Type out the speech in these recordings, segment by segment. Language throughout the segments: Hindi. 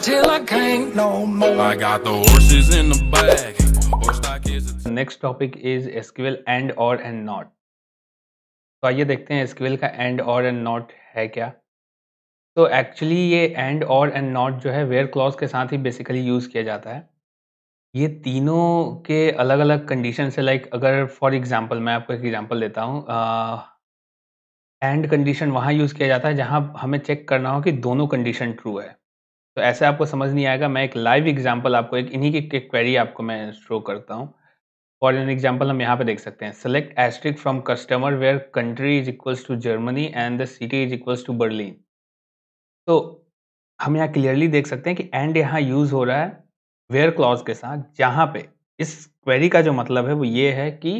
till I can't no more. I got the horses in the back. The next topic is SQL and or and not. तो आइए देखते हैं SQL का and or and not है क्या तो एक्चुअली ये एंड और एंड नॉट जो है वेयर क्लॉज के साथ ही बेसिकली यूज़ किया जाता है ये तीनों के अलग अलग कंडीशन से लाइक like अगर फॉर एग्जांपल मैं आपको एक एग्जांपल देता हूँ एंड कंडीशन वहाँ यूज़ किया जाता है जहाँ हमें चेक करना हो कि दोनों कंडीशन ट्रू है तो ऐसे आपको समझ नहीं आएगा मैं एक लाइव एग्जांपल आपको एक इन्हीं की क्वेरी आपको मैं शो करता हूँ फॉर एन एग्जाम्पल हम यहाँ पे देख सकते हैं select asterisk from customer where country is equals to Germany and the city is equals to Berlin तो हम यहाँ क्लियरली देख सकते हैं कि एंड यहाँ यूज हो रहा है वेयर क्लॉज के साथ जहाँ पे इस क्वेरी का जो मतलब है वो ये है कि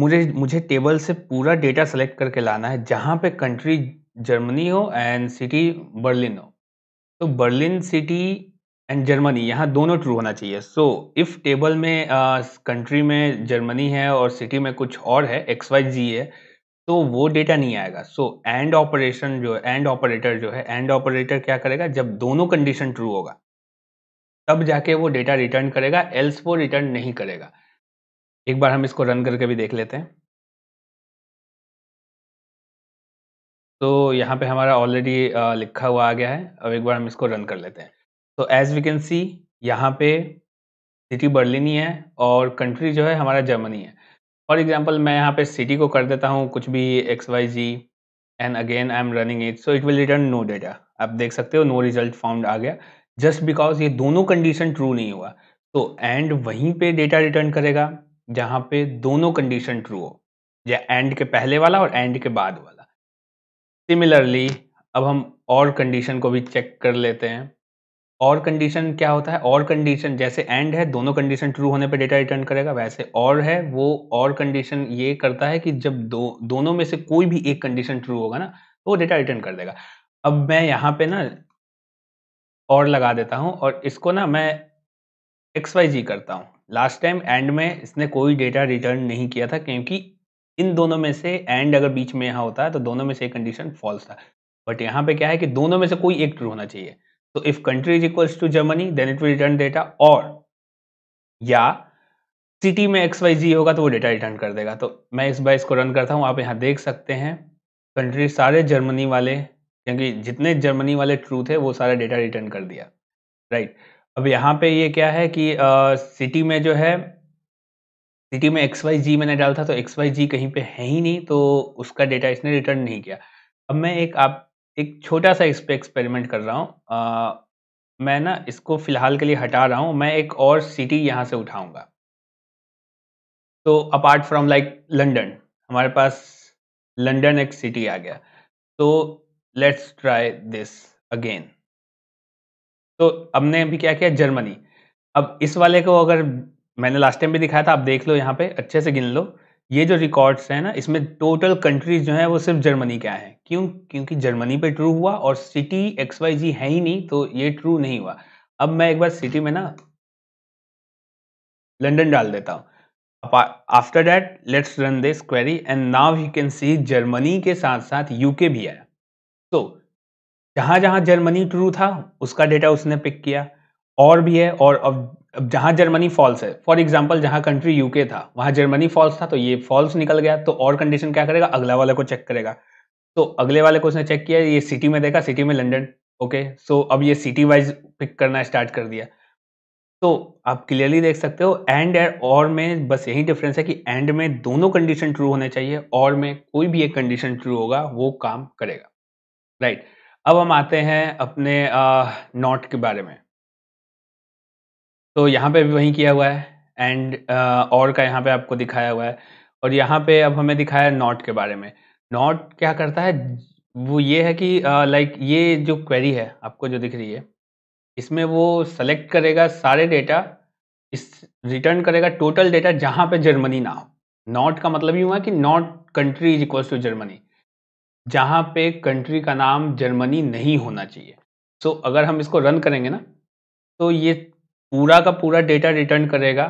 मुझे मुझे टेबल से पूरा डेटा सेलेक्ट करके लाना है जहाँ पे कंट्री जर्मनी हो एंड सिटी बर्लिन हो तो बर्लिन सिटी एंड जर्मनी यहाँ दोनों ट्रू होना चाहिए सो इफ़ टेबल में कंट्री में जर्मनी है और सिटी में कुछ और है एक्स वाई जी है तो वो डेटा नहीं आएगा सो एंड ऑपरेशन जो है एंड ऑपरेटर जो है एंड ऑपरेटर क्या करेगा जब दोनों कंडीशन ट्रू होगा तब जाके वो डेटा रिटर्न करेगा एल्स वो रिटर्न नहीं करेगा एक बार हम इसको रन करके भी देख लेते हैं तो यहाँ पे हमारा ऑलरेडी लिखा हुआ आ गया है अब एक बार हम इसको रन कर लेते हैं तो एज वी कैन सी यहाँ पे सिटी बर्लिन ही है और कंट्री जो है हमारा जर्मनी है फॉर एग्जाम्पल मैं यहाँ पे सिटी को कर देता हूँ कुछ भी X Y Z and again I am running it so it will return no data आप देख सकते हो नो रिजल्ट फाउंड आ गया जस्ट बिकॉज ये दोनों कंडीशन ट्रू नहीं हुआ तो एंड वहीं पे डेटा रिटर्न करेगा जहाँ पे दोनों कंडीशन ट्रू हो या एंड के पहले वाला और एंड के बाद वाला सिमिलरली अब हम और कंडीशन को भी चेक कर लेते हैं और कंडीशन क्या होता है और कंडीशन जैसे एंड है दोनों कंडीशन ट्रू होने पर डेटा रिटर्न करेगा वैसे और है वो और कंडीशन ये करता है कि जब दो दोनों में से कोई भी एक कंडीशन ट्रू होगा ना तो वो डेटा रिटर्न कर देगा अब मैं यहाँ पे ना और लगा देता हूँ और इसको ना मैं एक्स वाई जी करता हूँ लास्ट टाइम एंड में इसने कोई डेटा रिटर्न नहीं किया था क्योंकि इन दोनों में से एंड अगर बीच में यहाँ होता है तो दोनों में से एक कंडीशन फॉल्स था बट यहाँ पे क्या है कि दोनों में से कोई एक ट्रू होना चाहिए तो if country is equals to Germany then it will return data और या सिटी में एक्स वाई जी होगा तो वो डेटा रिटर्न कर देगा तो मैं इस बार इसको रन करता हूँ आप यहाँ देख सकते हैं कंट्री सारे जर्मनी वाले क्योंकि जितने जर्मनी वाले ट्रू थे वो सारा डेटा रिटर्न कर दिया राइट right. अब यहाँ पे ये क्या है कि सिटी में जो है सिटी में एक्स वाई जी मैंने डाला था तो एक्स वाई जी कहीं पे है ही नहीं तो उसका डेटा इसने रिटर्न नहीं किया अब मैं एक आप एक छोटा सा इस पर एक्सपेरिमेंट कर रहा हूँ मैं ना इसको फिलहाल के लिए हटा रहा हूँ मैं एक और सिटी यहाँ से उठाऊँगा तो अपार्ट फ्रॉम लाइक लंडन हमारे पास लंडन एक सिटी आ गया तो लेट्स ट्राई दिस अगेन तो हमने अभी क्या किया जर्मनी अब इस वाले को अगर मैंने लास्ट टाइम भी दिखाया था आप देख लो यहाँ पे अच्छे से गिन लो ये जो रिकॉर्ड्स हैं ना इसमें टोटल कंट्रीज जो है वो सिर्फ जर्मनी के आए हैं क्यों क्योंकि जर्मनी पे ट्रू हुआ और सिटी एक्स वाई जी है ही नहीं तो ये ट्रू नहीं हुआ अब मैं एक बार सिटी में ना लंडन डाल देता हूँ after that let's run this query and now you can see Germany के साथ साथ यूके भी आया तो जहां जहां जर्मनी ट्रू था उसका डेटा उसने पिक किया और भी है और अब अब जहां जर्मनी फॉल्स है फॉर एग्जाम्पल जहां कंट्री यूके था वहां जर्मनी फॉल्स था तो ये फॉल्स निकल गया तो और कंडीशन क्या करेगा अगला वाले को चेक करेगा तो अगले वाले को उसने चेक किया ये सिटी में देखा सिटी में लंडन ओके सो अब ये सिटी वाइज पिक करना स्टार्ट कर दिया तो आप क्लियरली देख सकते हो एंड और में बस यही डिफरेंस है कि एंड में दोनों कंडीशन ट्रू होने चाहिए और में कोई भी एक कंडीशन ट्रू होगा वो काम करेगा राइट right. अब हम आते हैं अपने नॉट uh, के बारे में तो यहाँ पे भी वही किया हुआ है एंड और का यहाँ पे आपको दिखाया हुआ है और यहाँ पे अब हमें दिखाया है नॉट के बारे में नॉट क्या करता है वो ये है कि लाइक ये जो क्वेरी है आपको जो दिख रही है इसमें वो सेलेक्ट करेगा सारे डेटा इस रिटर्न करेगा टोटल डेटा जहाँ पे जर्मनी ना हो नॉट का मतलब ये हुआ कि not country is equals to Germany जहाँ पे कंट्री का नाम जर्मनी नहीं होना चाहिए सो so, अगर हम इसको रन करेंगे ना तो ये पूरा का पूरा डेटा रिटर्न करेगा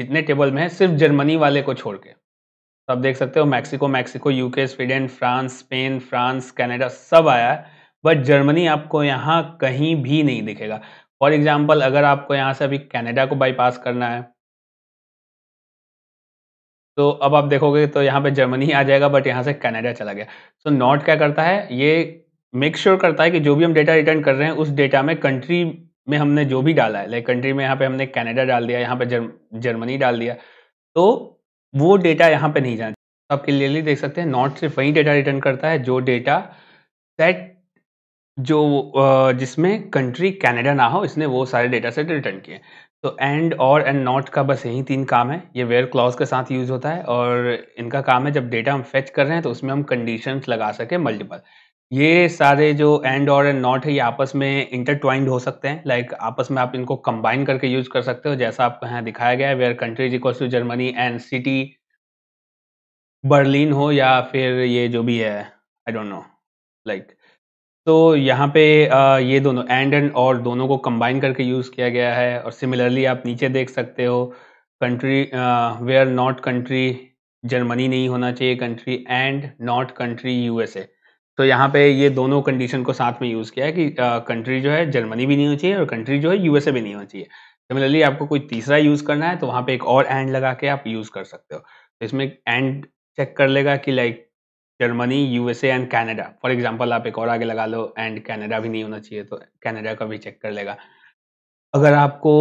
जितने टेबल में है सिर्फ जर्मनी वाले को छोड़ के तो आप देख सकते हो Mexico Mexico UK Sweden France Spain France Canada सब आया है बट जर्मनी आपको यहाँ कहीं भी नहीं दिखेगा फॉर एग्जाम्पल अगर आपको यहाँ से अभी कनाडा को बाईपास करना है तो अब आप देखोगे तो यहाँ पे जर्मनी आ जाएगा बट यहाँ से कनाडा चला गया सो so, नॉट क्या करता है ये मेक श्योर sure करता है कि जो भी हम डेटा रिटर्न कर रहे हैं उस डेटा में कंट्री में हमने जो भी डाला है लाइक कंट्री में यहाँ पे हमने कनाडा डाल दिया यहाँ पे जर्म, जर्मनी डाल दिया तो वो डेटा यहाँ पे नहीं जाना तो आप क्लियरली देख सकते हैं नॉट सिर्फ वही डेटा रिटर्न करता है जो डेटा सेट जो जिसमें कंट्री कनाडा ना हो इसने वो सारे डेटा सेट रिटर्न किए तो एंड और एंड नॉट का बस यही तीन काम है ये वेयर क्लॉज के साथ यूज़ होता है और इनका काम है जब डेटा हम फेच कर रहे हैं तो उसमें हम कंडीशंस लगा सकें मल्टीपल ये सारे जो एंड और एंड नॉट है ये आपस में इंटरट्वाइंड हो सकते हैं लाइक like, आपस में आप इनको कंबाइन करके यूज कर सकते हो जैसा आपको यहाँ दिखाया गया है where countries equals to Germany and city Berlin हो या फिर ये जो भी है आई डोंट नो लाइक तो यहाँ पे ये दोनों एंड एंड और दोनों को कंबाइन करके यूज़ किया गया है और सिमिलरली आप नीचे देख सकते हो country where not country Germany नहीं होना चाहिए country and not country USA तो यहाँ पे ये दोनों कंडीशन को साथ में यूज़ किया है कि कंट्री जो है जर्मनी भी नहीं होनी चाहिए और कंट्री जो है यूएसए भी नहीं होनी चाहिए सिमिलरली तो आपको कोई तीसरा यूज़ करना है तो वहाँ पे एक और एंड लगा के आप यूज़ कर सकते हो तो इसमें एंड चेक कर लेगा कि like Germany USA and Canada for example आप एक और आगे लगा लो एंड कैनेडा भी नहीं होना चाहिए तो कैनेडा का भी चेक कर लेगा अगर आपको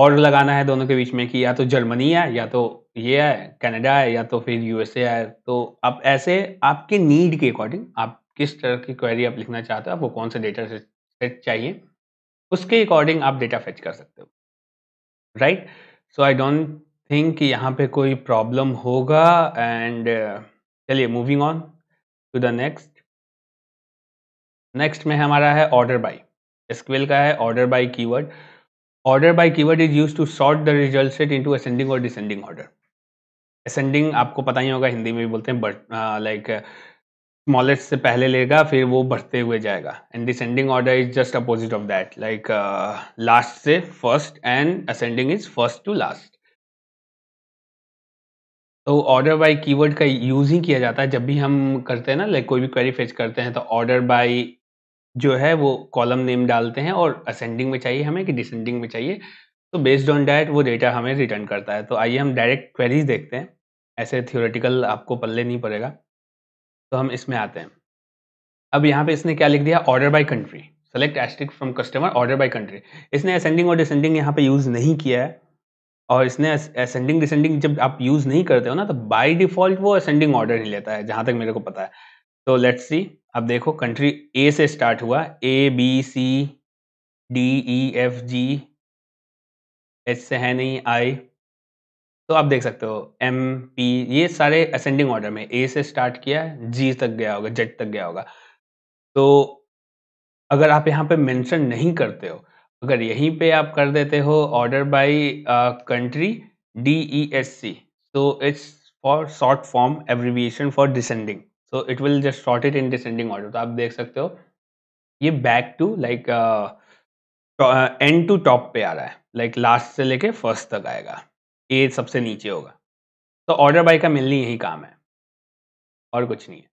और लगाना है दोनों के बीच में कि या तो जर्मनी है या तो ये है कनाडा है या तो फिर यूएसए है तो आप ऐसे आपके नीड के अकॉर्डिंग आप किस तरह की क्वेरी आप लिखना चाहते हो आपको कौन से डेटा सेट चाहिए उसके अकॉर्डिंग आप डेटा फेच कर सकते हो right so I don't think कि यहाँ पे कोई प्रॉब्लम होगा एंड uh, चलिए moving on to the next next में हमारा है ऑर्डर बाई एसक्वेल का है order by keyword order by keyword is use to sort the result set into ascending और डिसेंडिंग ऑर्डर असेंडिंग आपको पता ही होगा हिंदी में भी बोलते हैं but like uh, uh, like, smallest से पहले लेगा फिर वो बढ़ते हुए जाएगा and descending order is just opposite of that like last से first and ascending is first to last तो ऑर्डर बाय कीवर्ड का यूज ही किया जाता है जब भी हम करते हैं ना लाइक कोई भी क्वेरी फेच करते हैं तो ऑर्डर बाय जो है वो कॉलम नेम डालते हैं और असेंडिंग में चाहिए हमें कि डिसेंडिंग में चाहिए तो बेस्ड ऑन डैट वो डेटा हमें रिटर्न करता है तो आइए हम डायरेक्ट क्वेरीज देखते हैं ऐसे थियोरेटिकल आपको पल्ले नहीं पड़ेगा तो हम इसमें आते हैं अब यहाँ पे इसने क्या लिख दिया order by country select asterisk from customer order by country इसने असेंडिंग और डिसेंडिंग यहाँ पे यूज़ नहीं किया है और इसने असेंडिंग डिसेंडिंग जब आप यूज़ नहीं करते हो ना तो बाई डिफॉल्ट वो असेंडिंग ऑर्डर ही लेता है जहाँ तक मेरे को पता है तो लेट्स सी अब देखो कंट्री ए से स्टार्ट हुआ A B C D E F G H से है नहीं आई तो आप देख सकते हो एम पी ये सारे असेंडिंग ऑर्डर में ए से स्टार्ट किया है जी तक गया होगा जेड तक गया होगा तो अगर आप यहाँ पे मेंशन नहीं करते हो अगर यहीं पे आप कर देते हो order by country D E S C so it's for short form abbreviation for descending so it will just sort it in descending order तो आप देख सकते हो ये back to like end to top पे आ रहा है लाइक like लास्ट से लेके फर्स्ट तक आएगा ए सबसे नीचे होगा तो ऑर्डर बाय का मिलनी यही काम है और कुछ नहीं है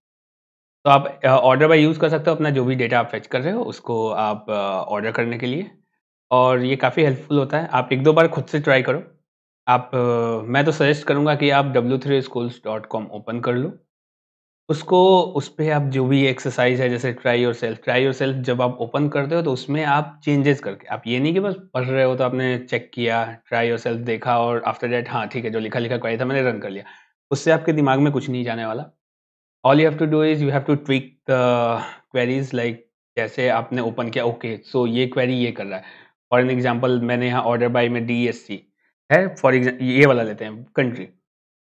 तो आप ऑर्डर बाय यूज़ कर सकते हो अपना जो भी डेटा आप फेच कर रहे हो उसको आप ऑर्डर करने के लिए और ये काफ़ी हेल्पफुल होता है आप एक दो बार खुद से ट्राई करो आप मैं तो सजेस्ट करूँगा कि आप W three schools dot com open कर लो उसको उस पर आप जो भी एक्सरसाइज है जैसे try yourself try yourself जब आप ओपन करते हो तो उसमें आप चेंजेस करके आप ये नहीं कि बस पढ़ रहे हो तो आपने चेक किया ट्राई योर सेल्फ देखा और आफ्टर डैट हाँ ठीक है जो लिखा लिखा क्वारी था मैंने रन कर लिया उससे आपके दिमाग में कुछ नहीं जाने वाला all you have to do is you have to tweak the queries like जैसे आपने ओपन किया ओके okay, सो so ये क्वेरी ये कर रहा है फॉर एन एग्जाम्पल मैंने यहाँ ऑर्डर बाई में डी है फॉर एग्जाम्पल ये वाला लेते हैं कंट्री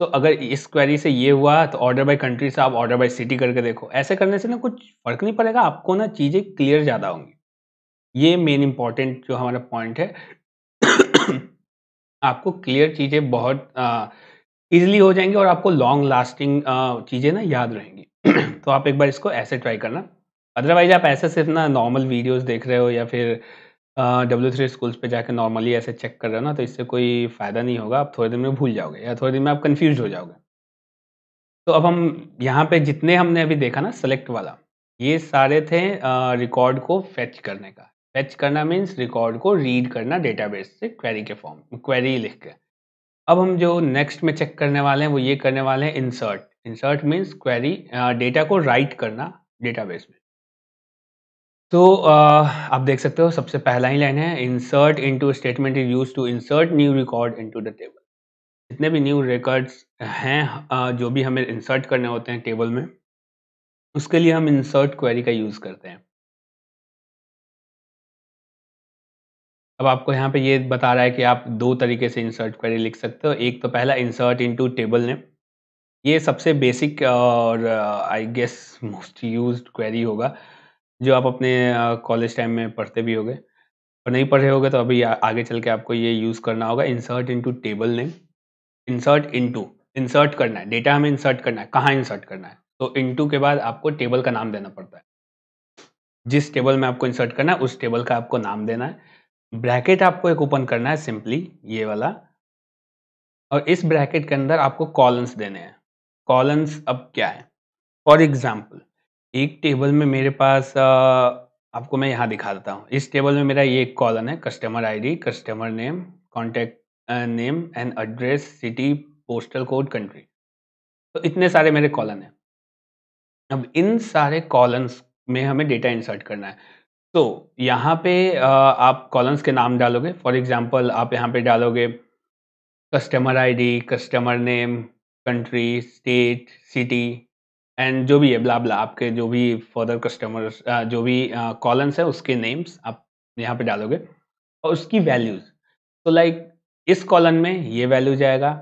तो अगर इस क्वेरी से ये हुआ तो ऑर्डर बाय कंट्री से आप ऑर्डर बाय सिटी करके देखो ऐसे करने से ना कुछ फर्क नहीं पड़ेगा आपको ना चीज़ें क्लियर ज़्यादा होंगी ये मेन इंपॉर्टेंट जो हमारा पॉइंट है आपको क्लियर चीज़ें बहुत ईजिली हो जाएंगी और आपको लॉन्ग लास्टिंग चीज़ें ना याद रहेंगी तो आप एक बार इसको ऐसे ट्राई करना अदरवाइज आप ऐसे सिर्फ ना नॉर्मल वीडियोज़ देख रहे हो या फिर डब्ल्यू थ्री स्कूल्स पे जाके नॉर्मली ऐसे चेक कर रहे हो ना तो इससे कोई फ़ायदा नहीं होगा आप थोड़े दिन में भूल जाओगे या थोड़े दिन में आप कन्फ्यूज हो जाओगे तो अब हम यहाँ पे जितने हमने अभी देखा ना सेलेक्ट वाला ये सारे थे रिकॉर्ड को फेच करने का फेच करना मीन्स रिकॉर्ड को रीड करना डेटाबेस से क्वेरी के फॉर्म क्वेरी लिख के अब हम जो नेक्स्ट में चेक करने वाले हैं वो ये करने वाले हैं insert insert means query data को राइट करना डेटाबेस में तो आप देख सकते हो सबसे पहला ही लाइन है insert into statement is use to insert new record into the table जितने भी न्यू रिकॉर्ड्स हैं जो भी हमें इंसर्ट करने होते हैं टेबल में उसके लिए हम इंसर्ट क्वेरी का यूज़ करते हैं अब आपको यहाँ पे ये बता रहा है कि आप दो तरीके से इंसर्ट क्वेरी लिख सकते हो एक तो पहला इंसर्ट इनटू टेबल ने ये सबसे बेसिक और I guess most used query होगा जो आप अपने कॉलेज टाइम में पढ़ते भी होंगे और नहीं पढ़े होगे तो अभी आगे चल के आपको ये यूज़ करना होगा insert into table name insert into insert करना है डेटा हमें इंसर्ट करना है कहाँ इंसर्ट करना है तो इनटू के बाद आपको टेबल का नाम देना पड़ता है जिस टेबल में आपको इंसर्ट करना है उस टेबल का आपको नाम देना है ब्रैकेट आपको एक ओपन करना है सिंपली ये वाला और इस ब्रैकेट के अंदर आपको कॉलन्स देने हैं कॉलन्स अब क्या है फॉर एग्जाम्पल एक टेबल में मेरे पास आपको मैं यहाँ दिखा देता हूँ इस टेबल में मेरा ये एक कॉलम है customer ID, customer name contact name and address city postal code country तो इतने सारे मेरे कॉलन हैं अब इन सारे कॉलन्स में हमें डेटा इंसर्ट करना है तो यहाँ पे आप कॉलन्स के नाम डालोगे फॉर एग्जांपल आप यहाँ पे डालोगे customer ID, customer name country state city and जो भी है ब्ला ब्ला आपके जो भी फर्दर कस्टमर्स uh, जो भी कॉलम्स uh, है उसके नेम्स आप यहाँ पे डालोगे और उसकी वैल्यूज तो लाइक इस कॉलन में ये वैल्यू जाएगा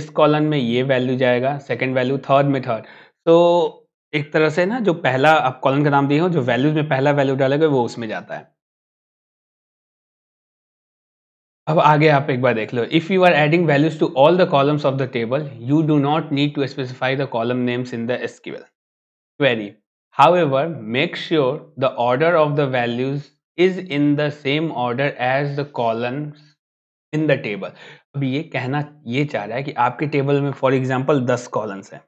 इस कॉलन में ये वैल्यू जाएगा सेकंड वैल्यू थर्ड में थर्ड तो एक तरह से ना जो पहला आप कॉलन का नाम दिए हो जो वैल्यूज में पहला वैल्यू डालोगे वो उसमें जाता है अब आगे आप एक बार देख लो if you are adding values to all the columns of the table you do not need to specify the column names in the SQL query However, make sure the order of the values is in the same order as the columns in the table अब ये कहना ये चाह रहा है कि आपके टेबल में फॉर एग्जाम्पल दस कॉलम्स हैं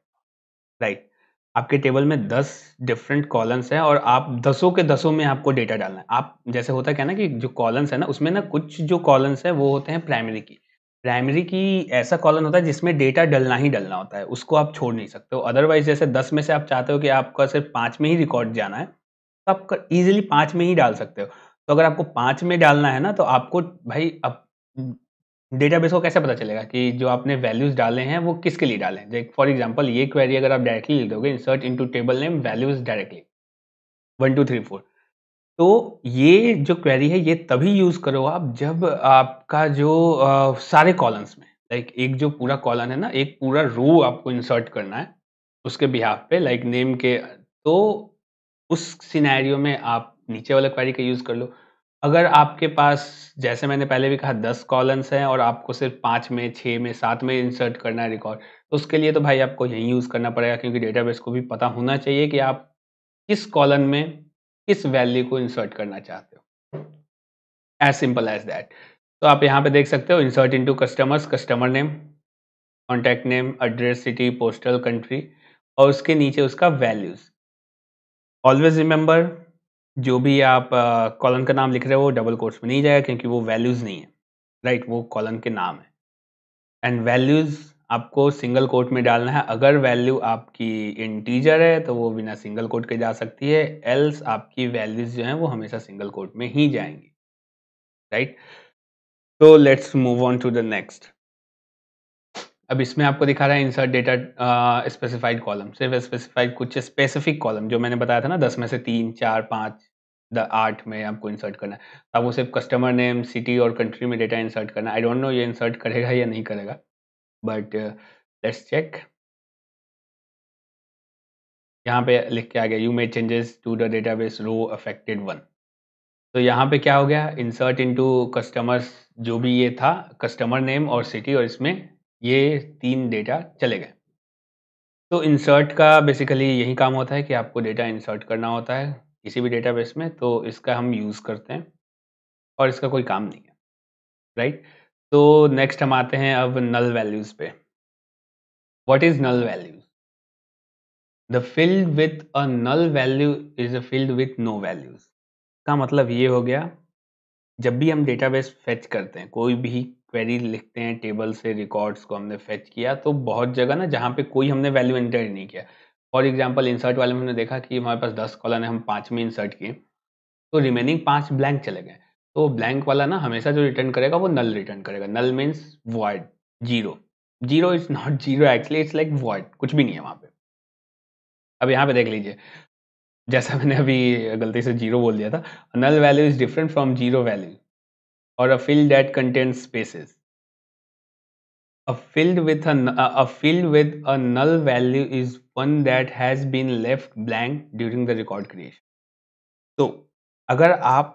राइट आपके टेबल में दस डिफरेंट कॉलम्स हैं और आप दसों के दसों में आपको डेटा डालना है आप जैसे होता है क्या ना कि जो कॉलम्स है ना उसमें ना कुछ जो कॉलम्स हैं वो होते हैं प्राइमरी की प्राइमरी की ऐसा कॉलम होता है जिसमें डेटा डलना ही डलना होता है उसको आप छोड़ नहीं सकते हो अदरवाइज जैसे दस में से आप चाहते हो कि आपका सिर्फ पाँच में ही रिकॉर्ड जाना है तो आप ईजिली पाँच में ही डाल सकते हो तो अगर आपको पाँच में डालना है ना तो आपको भाई अब डेटाबेस को कैसे पता चलेगा कि जो आपने वैल्यूज डाले हैं वो किसके लिए डाले हैं फॉर एग्जाम्पल ये क्वेरी अगर आप डायरेक्टली लिख दोगे insert into table name values directly one two three four तो ये जो क्वेरी है ये तभी यूज़ करो आप जब आपका जो आ, सारे कॉलम्स में लाइक एक जो पूरा कॉलम है ना एक पूरा रो आपको इंसर्ट करना है उसके बिहाफ पे लाइक नेम के तो उस सिनेरियो में आप नीचे वाला क्वेरी का यूज़ कर लो अगर आपके पास जैसे मैंने पहले भी कहा दस कॉलम्स हैं और आपको सिर्फ पाँच में छः में सात में इंसर्ट करना है रिकॉर्ड तो उसके लिए तो भाई आपको यही यूज़ करना पड़ेगा क्योंकि डेटाबेस को भी पता होना चाहिए कि आप किस कॉलम में किस वैल्यू को इंसर्ट करना चाहते हो एज सिंपल एज दैट तो आप यहाँ पे देख सकते हो insert into customers customer name contact name address city postal country और उसके नीचे उसका वैल्यूज़ ऑलवेज रिमेंबर जो भी आप कॉलन का नाम लिख रहे हो वो डबल कोर्स में नहीं जाएगा क्योंकि वो वैल्यूज़ नहीं है राइट right? वो कॉलन के नाम है एंड वैल्यूज़ आपको सिंगल कोट में डालना है अगर वैल्यू आपकी इंटीजर है तो वो बिना सिंगल कोट के जा सकती है एल्स आपकी वैल्यूज़ जो हैं वो हमेशा सिंगल कोट में ही जाएंगी right so let's move on to the next अब इसमें आपको दिखा रहा है इंसर्ट डेटा स्पेसिफाइड कॉलम सिर्फ स्पेसिफाइड कुछ स्पेसिफिक कॉलम जो मैंने बताया था ना दस में से तीन चार पाँच द आठ में आपको इंसर्ट करना है आपको सिर्फ कस्टमर नेम सिटी और कंट्री में डेटा इंसर्ट करना आई डोंट नो ये इंसर्ट करेगा या नहीं करेगा बट लेट्स चेक यहाँ पे लिख के आ गया you made changes to the database row affected one तो यहाँ पे क्या हो गया इंसर्ट इनटू कस्टमर्स जो भी ये था कस्टमर नेम और सिटी और इसमें ये तीन डेटा चले गए तो इंसर्ट का बेसिकली यही काम होता है कि आपको डेटा इंसर्ट करना होता है किसी भी डेटा में तो इसका हम यूज़ करते हैं और इसका कोई काम नहीं है राइट तो नेक्स्ट हम आते हैं अब नल वैल्यूज़ पे what is null values the field with a null value is a field with no values का मतलब ये हो गया जब भी हम डेटाबेस फेच करते हैं कोई भी क्वेरी लिखते हैं टेबल से रिकॉर्ड्स को हमने फेच किया तो बहुत जगह ना जहाँ पे कोई हमने वैल्यू एंटर नहीं किया फॉर एग्जाम्पल इंसर्ट वाले में हमने देखा कि हमारे पास दस कॉलर है हम पाँच में इंसर्ट किए तो रिमेनिंग पाँच ब्लैंक चले गए तो ब्लैंक वाला ना हमेशा जो रिटर्न करेगा वो नल रिटर्न करेगा null means void zero zero is not zero actually it's like void कुछ भी नहीं है वहाँ पे अब यहाँ पे देख लीजिए जैसा मैंने अभी गलती से जीरो बोल दिया था null value is different from zero value और a field that content spaces A field with a, a field with a null value is one that has been left blank during the record तो अगर आप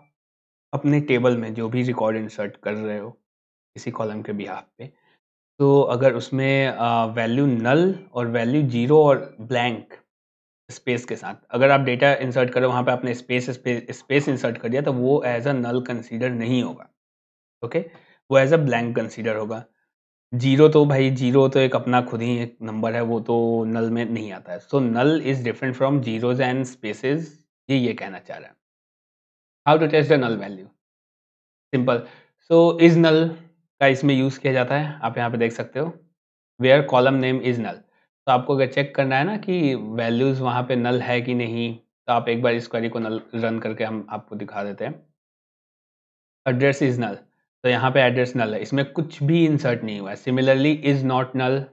अपने टेबल में जो भी रिकॉर्ड इंसर्ट कर रहे हो किसी कॉलम के बिहाफ पे तो अगर उसमें वैल्यू नल और वैल्यू जीरो और ब्लैंक स्पेस के साथ अगर आप डेटा इंसर्ट करो वहाँ पे आपने स्पेस स्पेस इंसर्ट कर दिया तो वो एज अ नल कंसीडर नहीं होगा ओके okay? वो एज अ ब्लैंक कंसीडर होगा जीरो तो भाई जीरो तो एक अपना खुद ही एक नंबर है वो तो नल में नहीं आता है so null is different from zeros and spaces ये ये कहना चाह रहा है how to test the null value simple so is null का इसमें यूज़ किया जाता है आप यहाँ पे देख सकते हो where column name is null तो आपको अगर चेक करना है ना कि वैल्यूज़ वहाँ पे नल है कि नहीं तो आप एक बार इस क्वेरी को नल रन करके हम आपको दिखा देते हैं एड्रेस इज़ नल तो यहाँ पे एड्रेस नल है इसमें कुछ भी इंसर्ट नहीं हुआ है similarly is not null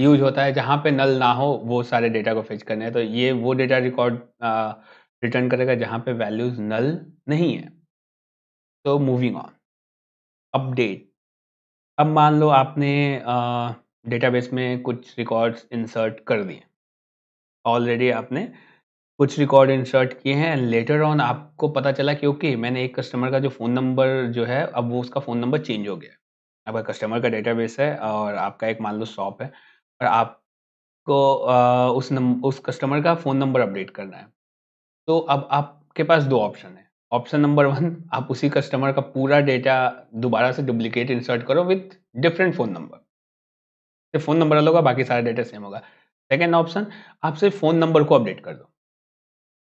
use होता है जहाँ पे नल ना हो वो सारे डेटा को फिच करने हैं तो ये वो डेटा रिकॉर्ड रिटर्न करेगा जहाँ पे वैल्यूज़ नल नहीं है तो मूविंग ऑन अपडेट अब मान लो आपने आ, डेटाबेस में कुछ रिकॉर्ड्स इंसर्ट कर दिए ऑलरेडी आपने कुछ रिकॉर्ड इंसर्ट किए हैं लेटर ऑन आपको पता चला कि ओके okay, मैंने एक कस्टमर का जो फ़ोन नंबर जो है अब वो उसका फ़ोन नंबर चेंज हो गया आपका कस्टमर का डेटाबेस है और आपका एक मान लो शॉप है और आपको उस नम उस कस्टमर का फ़ोन नंबर अपडेट करना है तो अब आपके पास दो ऑप्शन है ऑप्शन नंबर वन आप उसी कस्टमर का पूरा डेटा दोबारा से डुप्लीकेट इंसर्ट करो विथ डिफरेंट फ़ोन नंबर सिर्फ फोन नंबर अलग होगा बाकी सारा डेटा सेम होगा सेकेंड ऑप्शन आप सिर्फ फोन नंबर को अपडेट कर दो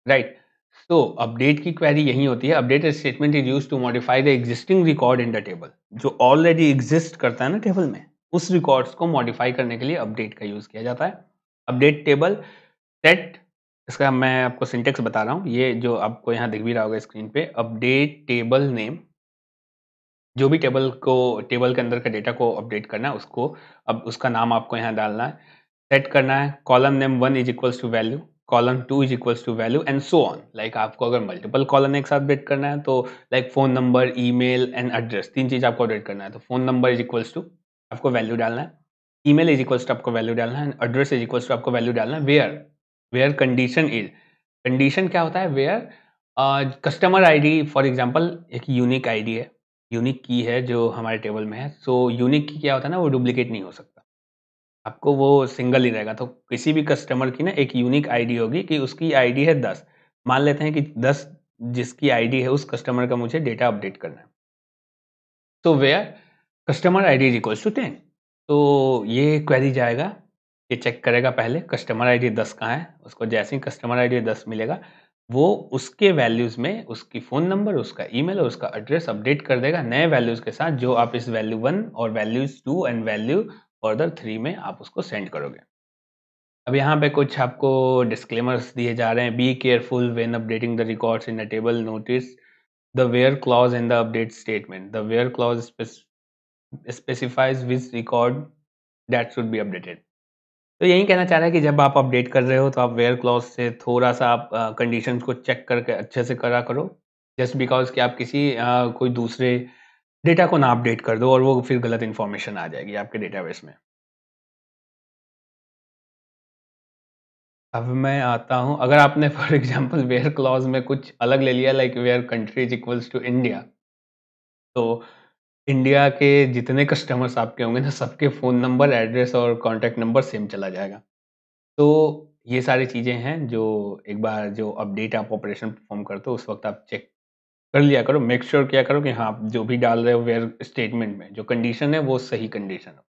राइट सो अपडेट की क्वेरी यही होती है update statement is use to modify the existing record in the table जो ऑलरेडी एग्जिस्ट करता है ना टेबल में उस रिकॉर्ड्स को मॉडिफाई करने के लिए अपडेट का यूज किया जाता है अपडेट टेबल सेट इसका मैं आपको सिंटेक्स बता रहा हूँ ये जो आपको यहाँ दिख भी रहा होगा स्क्रीन पे अपडेट टेबल नेम जो भी टेबल को टेबल के अंदर का डेटा को अपडेट करना है उसको अब उसका नाम आपको यहाँ डालना है सेट करना है column name one is equals to value column two is equals to value and so on like आपको अगर मल्टीपल कॉलम एक साथ अपडेट करना है तो like phone number e and address तीन चीज़ आपको अपडेट करना है तो phone number is equals to आपको वैल्यू डालना है email is equals to आपको वैल्यू डालना है and address is equals to आपको वैल्यू डालना है where where condition is condition क्या होता है where customer I D for example एक यूनिक आई डी है यूनिक की है जो हमारे टेबल में है सो यूनिक की क्या होता है ना वो डुप्लीकेट नहीं हो सकता आपको वो सिंगल ही रहेगा तो किसी भी कस्टमर की ना एक यूनिक आईडी होगी कि उसकी आईडी है दस मान लेते हैं कि दस जिसकी आईडी है उस कस्टमर का मुझे डेटा अपडेट करना है तो where customer I D request to ten तो ये क्वेरी जाएगा ये चेक करेगा पहले कस्टमर आई डी दस कहाँ है उसको जैसे ही कस्टमर आई डी दस मिलेगा वो उसके वैल्यूज में उसकी फ़ोन नंबर उसका ईमेल और उसका एड्रेस अपडेट कर देगा नए वैल्यूज के साथ जो आप इस वैल्यू वन और values two and value further three में आप उसको सेंड करोगे अब यहाँ पे कुछ आपको डिस्क्लेमर्स दिए जा रहे हैं be careful when updating the records in a table notice the where clause in the update statement the where clause specifies which record that should be updated तो यही कहना चाह रहा है कि जब आप अपडेट कर रहे हो तो आप वेयर क्लॉज से थोड़ा सा आप कंडीशन को चेक करके अच्छे से करा करो जस्ट बिकॉज कि आप किसी आ, कोई दूसरे डेटा को ना अपडेट कर दो और वो फिर गलत इन्फॉर्मेशन आ जाएगी आपके डेटाबेस में अब मैं आता हूँ अगर आपने फॉर एग्जाम्पल वेयर क्लॉज में कुछ अलग ले लिया like where countries equals to India तो इंडिया के जितने कस्टमर्स आपके होंगे ना सबके फ़ोन नंबर, एड्रेस और कॉन्टैक्ट नंबर सेम चला जाएगा। तो ये सारी चीज़ें हैं जो एक बार जो अपडेट आप ऑपरेशन परफ़ॉर्म करते हो उस वक़्त आप चेक कर लिया करो, मेक श्योर किया करो कि हाँ, आप जो भी डाल रहे हो वेयर स्टेटमेंट में जो कंडीशन है वो सही कंडीशन हो।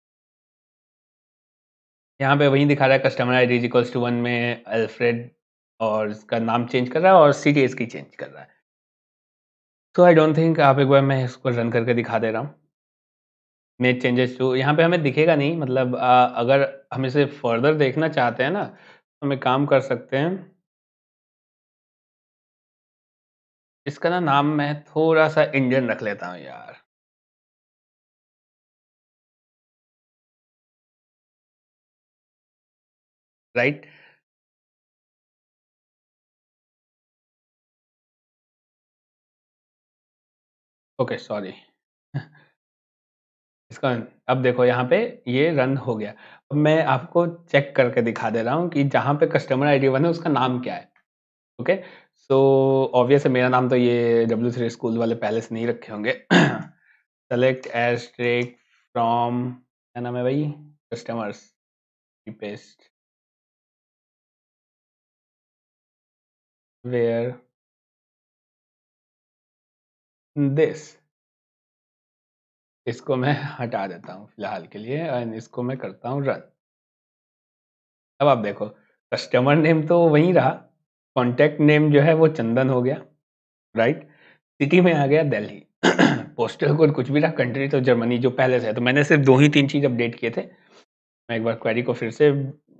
यहाँ पे वही दिखा रहा है customer I D equals to one में अल्फ्रेड और इसका नाम चेंज कर रहा है और सी की चेंज कर रहा है। सो आई डोंट थिंक आप एक बार मैं इसको रन करके दिखा दे रहा हूँ मेड चेंजेस टू यहाँ पे हमें दिखेगा नहीं मतलब आ, अगर हम इसे फर्दर देखना चाहते हैं ना तो हमें काम कर सकते हैं इसका ना नाम मैं थोड़ा सा इंडियन रख लेता हूँ यार राइट right? ओके सॉरी इसका अब देखो यहाँ पे ये रन हो गया अब मैं आपको चेक करके दिखा दे रहा हूँ कि जहाँ पे कस्टमर आई डी वन है उसका नाम क्या है ओके सो ऑब्वियस मेरा नाम तो ये डब्ल्यू थ्री स्कूल वाले पहले से नहीं रखे होंगे सेलेक्ट एज ट्रेक फ्रॉम क्या नाम है भाई कस्टमर्स पेस्ट वेयर दिस इसको मैं हटा देता हूँ फिलहाल के लिए एंड इसको मैं करता हूँ रन अब आप देखो कस्टमर नेम तो वहीं रहा कॉन्टेक्ट नेम जो है वो चंदन हो गया राइट सिटी में आ गया दिल्ली पोस्टल कोड कुछ भी रहा कंट्री तो जर्मनी जो पहले से है तो मैंने सिर्फ दो ही तीन चीज़ अपडेट किए थे मैं एक बार क्वेरी को फिर से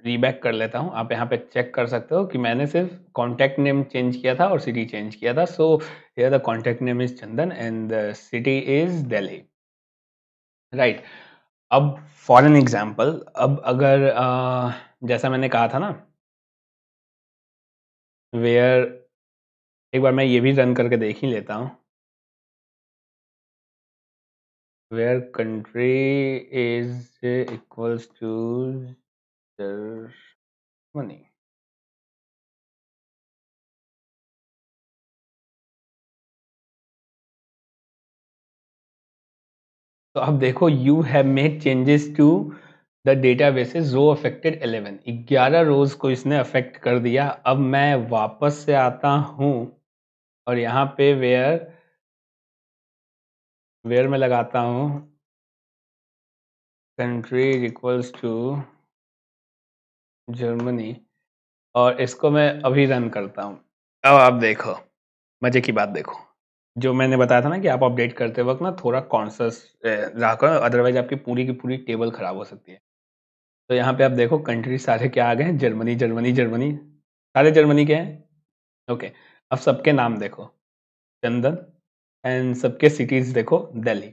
रीबैक कर लेता हूँ आप यहाँ पे चेक कर सकते हो कि मैंने सिर्फ कॉन्टैक्ट नेम चेंज किया था और सिटी चेंज किया था सो ये the contact name is Chandan and the city is Delhi right अब फॉर एन एग्जाम्पल अब अगर आ, जैसा मैंने कहा था ना वेयर एक बार मैं ये भी रन करके देख ही लेता हूँ where country is equals to their money तो अब देखो you have made changes to the data basis row affected eleven ग्यारह रोज को इसने अफेक्ट कर दिया अब मैं वापस से आता हूं और यहां पे वेयर वेयर में लगाता हूं कंट्री इक्वल्स टू जर्मनी और इसको मैं अभी रन करता हूँ अब आप देखो मजे की बात देखो जो मैंने बताया था ना कि आप अपडेट करते वक्त ना थोड़ा कॉन्सस रखकर अदरवाइज आपकी पूरी की पूरी टेबल ख़राब हो सकती है तो यहाँ पे आप देखो कंट्री सारे क्या आ गए हैं जर्मनी जर्मनी जर्मनी सारे जर्मनी के हैं ओके अब सबके नाम देखो चंदन एंड सबके सिटीज़ देखो दिल्ली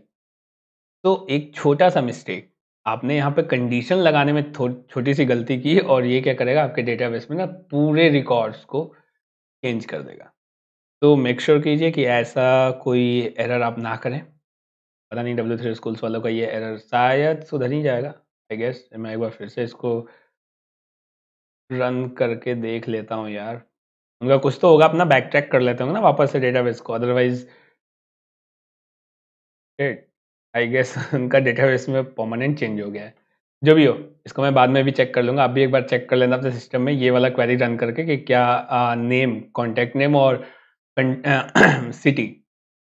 तो एक छोटा सा मिस्टेक आपने यहाँ पे कंडीशन लगाने में छोटी सी गलती की और ये क्या करेगा आपके डेटाबेस में ना पूरे रिकॉर्ड्स को चेंज कर देगा तो मेक श्योर sure कीजिए कि ऐसा कोई एरर आप ना करें पता नहीं डब्ल्यू थ्री स्कूल्स वालों का ये एरर शायद सुधर ही जाएगा आई गेस मैं एक बार फिर से इसको रन करके देख लेता हूँ यार उनका कुछ तो होगा अपना बैक ट्रैक कर लेते होंगे ना वापस से डेटाबेस को अदरवाइज आई गेस उनका डेटाबेस में परमानेंट चेंज हो गया है जो भी हो इसको मैं बाद में भी चेक कर लूँगा आप भी एक बार चेक कर लेना अपने सिस्टम में ये वाला क्वेरी रन करके कि क्या आ, नेम कॉन्टैक्ट नेम और सिटी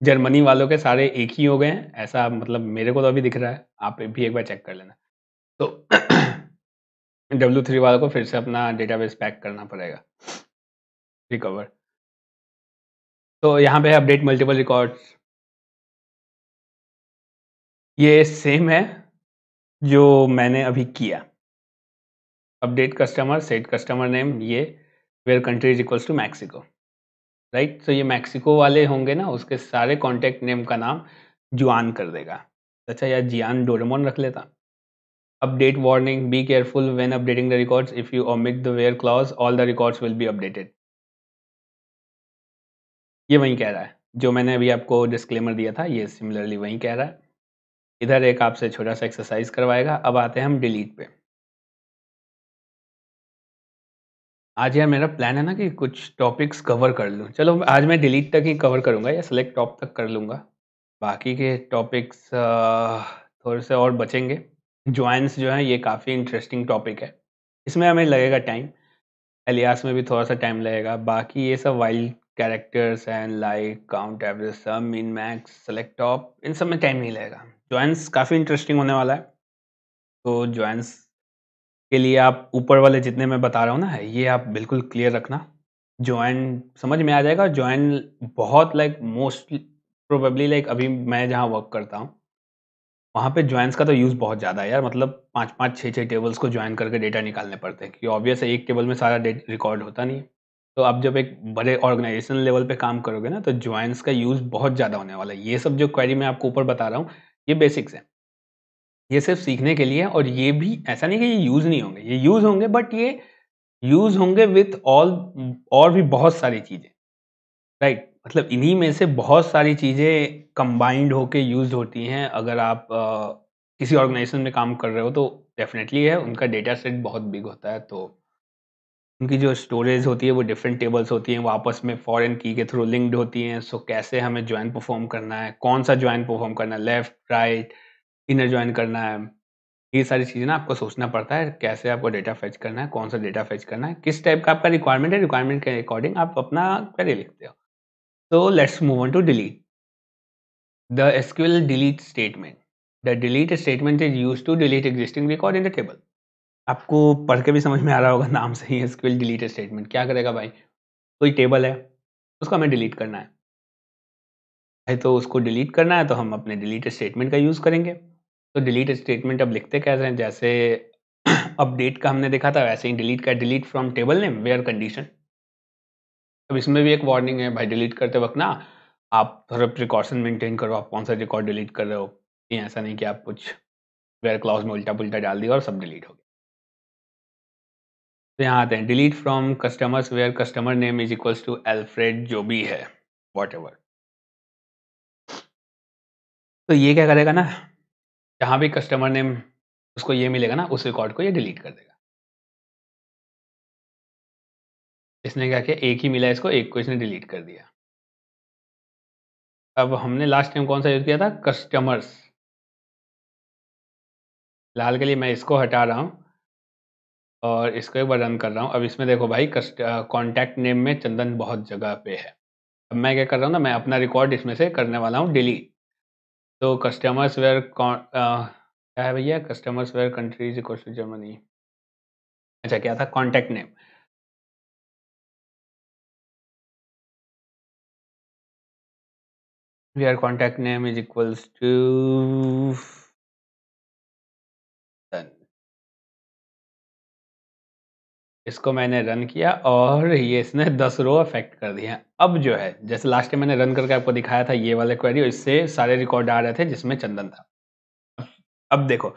जर्मनी वालों के सारे एक ही हो गए हैं ऐसा मतलब मेरे को तो अभी दिख रहा है आप भी एक बार चेक कर लेना तो डब्ल्यू थ्री वालों को फिर से अपना डेटाबेस पैक करना पड़ेगा रिकवर तो यहाँ पे अपडेट मल्टीपल रिकॉर्ड्स ये सेम है जो मैंने अभी किया update customer set customer name ये where country is equals to Mexico right तो ये मैक्सिको वाले होंगे ना उसके सारे कॉन्टेक्ट नेम का नाम जुआन कर देगा अच्छा या जियान डोरेमोन रख लेता update warning be careful when updating the records if you omit the where clause all the records will be updated ये वहीं कह रहा है जो मैंने अभी आपको डिस्क्लेमर दिया था ये सिमिलरली वहीं कह रहा है इधर एक आपसे छोटा सा एक्सरसाइज करवाएगा अब आते हैं हम डिलीट पे आज यार मेरा प्लान है ना कि कुछ टॉपिक्स कवर कर लूँ चलो आज मैं डिलीट तक ही कवर करूँगा या सेलेक्ट टॉप तक कर लूँगा बाकी के टॉपिक्स थोड़े से और बचेंगे ज्वाइंस जो हैं ये काफ़ी इंटरेस्टिंग टॉपिक है इसमें हमें लगेगा टाइम एलियास में भी थोड़ा सा टाइम लगेगा बाकी ये सब wild characters and like count average sum min max select top in सब में टाइम नहीं लगेगा ज्वाइंस काफ़ी इंटरेस्टिंग होने वाला है तो ज्वाइंस के लिए आप ऊपर वाले जितने मैं बता रहा हूँ ना ये आप बिल्कुल क्लियर रखना ज्वाइन समझ में आ जाएगा ज्वाइन बहुत लाइक मोस्ट प्रोबेबली लाइक अभी मैं जहाँ वर्क करता हूँ वहाँ पे ज्वाइंस का तो यूज़ बहुत ज़्यादा है यार मतलब पाँच पाँच छः छः टेबल्स को ज्वाइन करके डेटा निकालने पड़ते हैं क्योंकि ऑब्वियस एक टेबल में सारा डेट रिकॉर्ड होता नहीं है तो आप जब एक बड़े ऑर्गेनाइजेशन लेवल पे काम करोगे ना तो ज्वाइंस का यूज़ बहुत ज़्यादा होने वाला है ये सब जो क्वेरी मैं आपको ऊपर बता रहा हूँ ये बेसिक्स है ये सिर्फ सीखने के लिए और ये भी ऐसा नहीं कि ये यूज़ नहीं होंगे ये यूज़ होंगे बट ये यूज़ होंगे विथ ऑल और भी बहुत सारी चीज़ें राइट right? मतलब इन्हीं में से बहुत सारी चीज़ें कंबाइंड होके यूज होती हैं अगर आप आ, किसी ऑर्गेनाइजेशन में काम कर रहे हो तो डेफिनेटली है उनका डेटा सेट बहुत बिग होता है तो उनकी जो स्टोरेज होती है वो डिफरेंट टेबल्स होती हैं वो आपस में फॉरेन की के थ्रू लिंक्ड होती हैं सो कैसे हमें ज्वाइन परफॉर्म करना है कौन सा ज्वाइन परफॉर्म करना है लेफ्ट राइट इनर ज्वाइन करना है ये सारी चीज़ें ना आपको सोचना पड़ता है कैसे आपको डेटा फेच करना है कौन सा डेटा फेच करना है किस टाइप का आपका रिक्वायरमेंट है रिक्वायरमेंट के अकॉर्डिंग आप अपना क्वेरी लिखते हो तो let's move on to delete the SQL delete statement the delete statement is use to delete existing record in the table आपको पढ़ के भी समझ में आ रहा होगा नाम से ही एसक्यूएल डिलीट स्टेटमेंट क्या करेगा भाई कोई टेबल है उसको हमें डिलीट करना है भाई तो उसको डिलीट करना है तो हम अपने डिलीट स्टेटमेंट का यूज़ करेंगे तो डिलीट स्टेटमेंट अब लिखते कैसे हैं जैसे अपडेट का हमने देखा था वैसे ही डिलीट का delete from table name where condition अब इसमें भी एक वार्निंग है भाई डिलीट करते वक्त ना आप थोड़ा प्रिकॉशन मेंटेन करो आप कौन सा रिकॉर्ड डिलीट कर रहे हो ये ऐसा नहीं कि आप कुछ वेयर क्लॉज में उल्टा पुल्टा डाल दिया और सब डिलीट हो गया तो यहाँ आते हैं delete from customers where customer name is equals to Alfred जो भी है वॉट तो ये क्या करेगा ना जहाँ भी कस्टमर नेम उसको ये मिलेगा ना उस रिकॉर्ड को ये डिलीट कर देगा इसने क्या किया एक ही मिला इसको एक को इसने डिलीट कर दिया अब हमने लास्ट टाइम कौन सा यूज़ किया था कस्टमर्स लाल के लिए मैं इसको हटा रहा हूँ और इसको एक बार रन कर रहा हूँ अब इसमें देखो भाई कॉन्टैक्ट नेम में चंदन बहुत जगह पे है अब मैं क्या कर रहा हूँ ना मैं अपना रिकॉर्ड इसमें से करने वाला हूँ डिलीट तो कस्टमर्स वेयर क्या है भैया customers where countries equal to Germany अच्छा क्या था contact name or contact name is equals to इसको मैंने रन किया और ये इसने दस रो अफेक्ट कर दिया अब जो है जैसे लास्ट टाइम मैंने रन करके आपको दिखाया था ये वाले क्वेरी इससे सारे रिकॉर्ड आ रहे थे जिसमें चंदन था अब देखो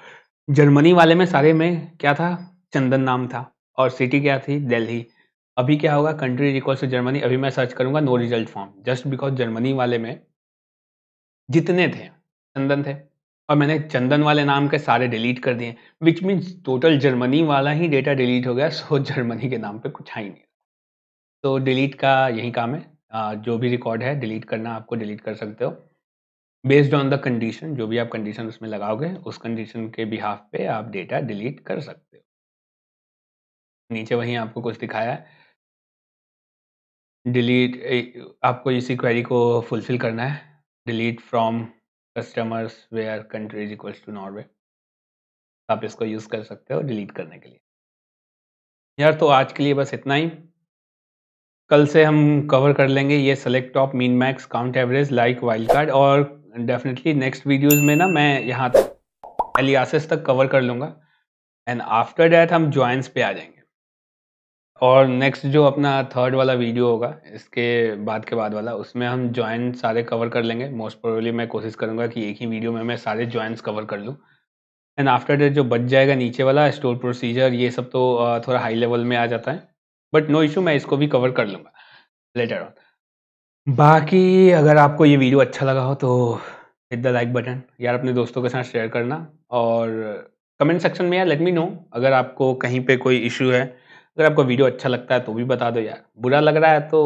जर्मनी वाले में सारे में क्या था चंदन नाम था और सिटी क्या थी दिल्ली अभी क्या होगा कंट्री रिकॉर्ड से जर्मनी अभी मैं सर्च करूंगा no result form just because Germany वाले में जितने थे चंदन थे और मैंने चंदन वाले नाम के सारे डिलीट कर दिए विच मीन्स टोटल जर्मनी वाला ही डेटा डिलीट हो गया सो जर्मनी के नाम पे कुछ है ही नहीं तो डिलीट का यही काम है जो भी रिकॉर्ड है डिलीट करना आपको डिलीट कर सकते हो बेस्ड ऑन द कंडीशन जो भी आप कंडीशन उसमें लगाओगे उस कंडीशन के बिहाफ पे आप डेटा डिलीट कर सकते हो नीचे वहीं आपको कुछ दिखाया है डिलीट आपको इसी क्वेरी को फुलफिल करना है delete from customers where countries equals to Norway आप इसको यूज़ कर सकते हो डिलीट करने के लिए यार तो आज के लिए बस इतना ही कल से हम कवर कर लेंगे ये select top mean max count average like wild card और डेफिनेटली नेक्स्ट वीडियोस में ना मैं यहाँ तक एलियासेस तक कवर कर लूँगा एंड आफ्टर डैट हम ज्वाइंस पे आ जाएंगे और नेक्स्ट जो अपना थर्ड वाला वीडियो होगा इसके बाद के बाद वाला उसमें हम जॉइन सारे कवर कर लेंगे मोस्ट प्रोबेबली मैं कोशिश करूँगा कि एक ही वीडियो में मैं सारे जॉइंट्स कवर कर लूँ एंड आफ्टर डेट जो बच जाएगा नीचे वाला स्टोर प्रोसीजर ये सब तो थोड़ा हाई लेवल में आ जाता है बट नो इशू मैं इसको भी कवर कर लूँगा लेटर ऑन बाकी अगर आपको ये वीडियो अच्छा लगा हो तो हिट द लाइक बटन यार अपने दोस्तों के साथ शेयर करना और कमेंट सेक्शन में यार लेट मी नो अगर आपको कहीं पे कोई इशू है अगर आपको वीडियो अच्छा लगता है तो भी बता दो यार बुरा लग रहा है तो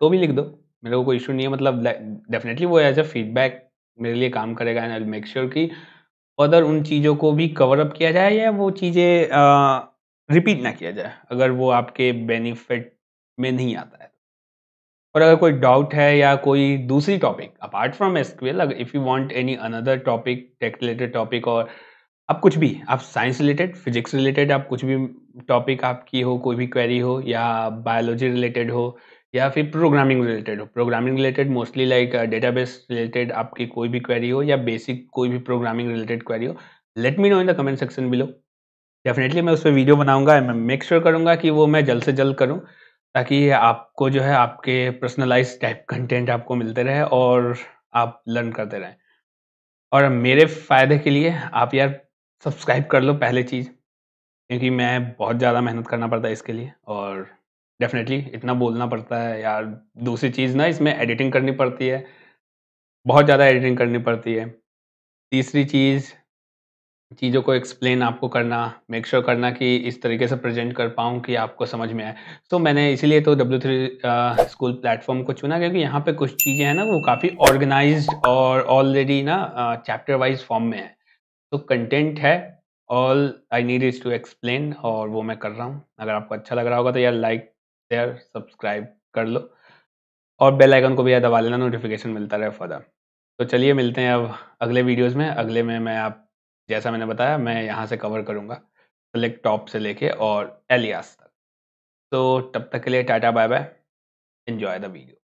तो भी लिख दो मेरे को कोई इशू नहीं है मतलब डेफिनेटली वो एज अ फीडबैक मेरे लिए काम करेगा एंड आई मेक श्योर कि फर्दर उन चीज़ों को भी कवर अप किया जाए या वो चीज़ें रिपीट ना किया जाए अगर वो आपके बेनिफिट में नहीं आता है और अगर कोई डाउट है या कोई दूसरी टॉपिक अपार्ट फ्रॉम एस अगर if you want any another topic tech related topic और आप कुछ भी आप साइंस रिलेटेड फिजिक्स रिलेटेड आप कुछ भी टॉपिक आपकी हो कोई भी क्वेरी हो या बायोलॉजी रिलेटेड हो या फिर प्रोग्रामिंग रिलेटेड हो programming related mostly like database related आपकी कोई भी क्वेरी हो या बेसिक कोई भी प्रोग्रामिंग रिलेटेड क्वेरी हो let me know in the comment section below definitely मैं उस पर वीडियो बनाऊंगा मैं मेक श्योर sure करूंगा कि वो मैं जल्द से जल्द करूँ ताकि आपको जो है आपके पर्सनलाइज टाइप कंटेंट आपको मिलते रहे और आप लर्न करते रहें और मेरे फ़ायदे के लिए आप यार सब्सक्राइब कर लो पहले चीज़ क्योंकि मैं बहुत ज़्यादा मेहनत करना पड़ता है इसके लिए और डेफिनेटली इतना बोलना पड़ता है यार दूसरी चीज़ ना इसमें एडिटिंग करनी पड़ती है बहुत ज़्यादा एडिटिंग करनी पड़ती है तीसरी चीज़ चीज़ों को एक्सप्लेन आपको करना मेक श्योर sure करना कि इस तरीके से प्रेजेंट कर पाऊँ कि आपको समझ में आए तो so, मैंने इसीलिए तो डब्ल्यू थ्री स्कूल प्लेटफॉर्म को चुना क्योंकि यहाँ पे कुछ चीज़ें हैं ना वो काफ़ी ऑर्गेनाइज्ड और ऑलरेडी ना चैप्टर वाइज फॉर्म में तो है तो कंटेंट है all I need is to explain और वो मैं कर रहा हूँ अगर आपको अच्छा लग रहा होगा तो यार लाइक शेयर सब्सक्राइब कर लो और बेल आइकन को भी यार दबा लेना नोटिफिकेशन मिलता रहे फर्दर तो चलिए मिलते हैं अब अगले वीडियोस में अगले में मैं आप जैसा मैंने बताया मैं यहाँ से कवर करूँगा सेलेक्ट टॉप से लेके और एलियास तक तो तब तक के लिए tata bye bye enjoy the video